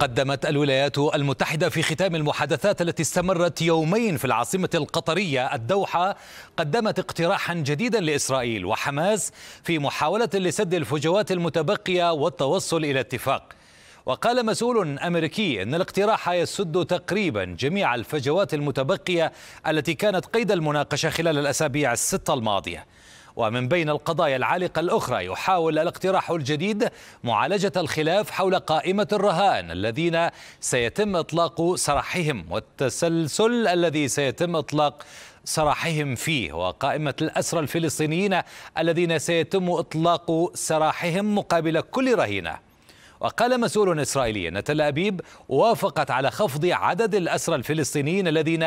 قدمت الولايات المتحدة في ختام المحادثات التي استمرت يومين في العاصمة القطرية الدوحة قدمت اقتراحا جديدا لإسرائيل وحماس في محاولة لسد الفجوات المتبقية والتوصل إلى اتفاق وقال مسؤول أمريكي أن الاقتراح يسد تقريبا جميع الفجوات المتبقية التي كانت قيد المناقشة خلال الأسابيع الستة الماضية ومن بين القضايا العالقة الأخرى يحاول الاقتراح الجديد معالجة الخلاف حول قائمة الرهان الذين سيتم إطلاق سراحهم والتسلسل الذي سيتم إطلاق سراحهم فيه وقائمة الأسرى الفلسطينيين الذين سيتم إطلاق سراحهم مقابل كل رهينه وقال مسؤول إسرائيلي أن تل أبيب وافقت على خفض عدد الأسرى الفلسطينيين الذين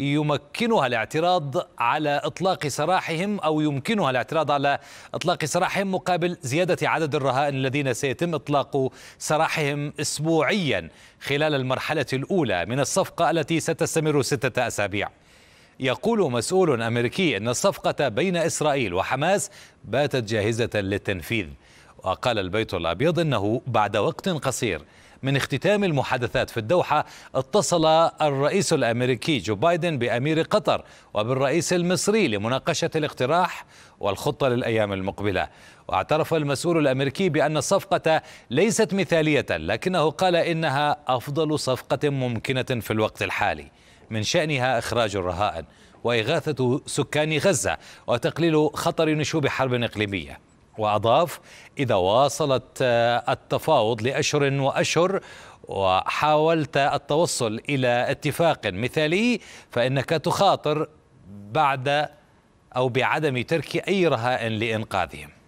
يمكنها الاعتراض على إطلاق سراحهم أو يمكنها الاعتراض على إطلاق سراحهم مقابل زيادة عدد الرهائن الذين سيتم إطلاق سراحهم أسبوعيا خلال المرحلة الأولى من الصفقة التي ستستمر ستة أسابيع يقول مسؤول أمريكي أن الصفقة بين إسرائيل وحماس باتت جاهزة للتنفيذ وقال البيت الأبيض أنه بعد وقت قصير من اختتام المحادثات في الدوحة اتصل الرئيس الأمريكي جو بايدن بأمير قطر وبالرئيس المصري لمناقشة الاقتراح والخطة للأيام المقبلة واعترف المسؤول الأمريكي بأن الصفقة ليست مثالية لكنه قال إنها أفضل صفقة ممكنة في الوقت الحالي من شأنها إخراج الرهائن وإغاثة سكان غزة وتقليل خطر نشوب حرب إقليمية وأضاف إذا واصلت آه، التفاوض لأشهر وأشهر وحاولت التوصل إلى اتفاق مثالي فإنك تخاطر بعد أو بعدم ترك أي رهائن لإنقاذهم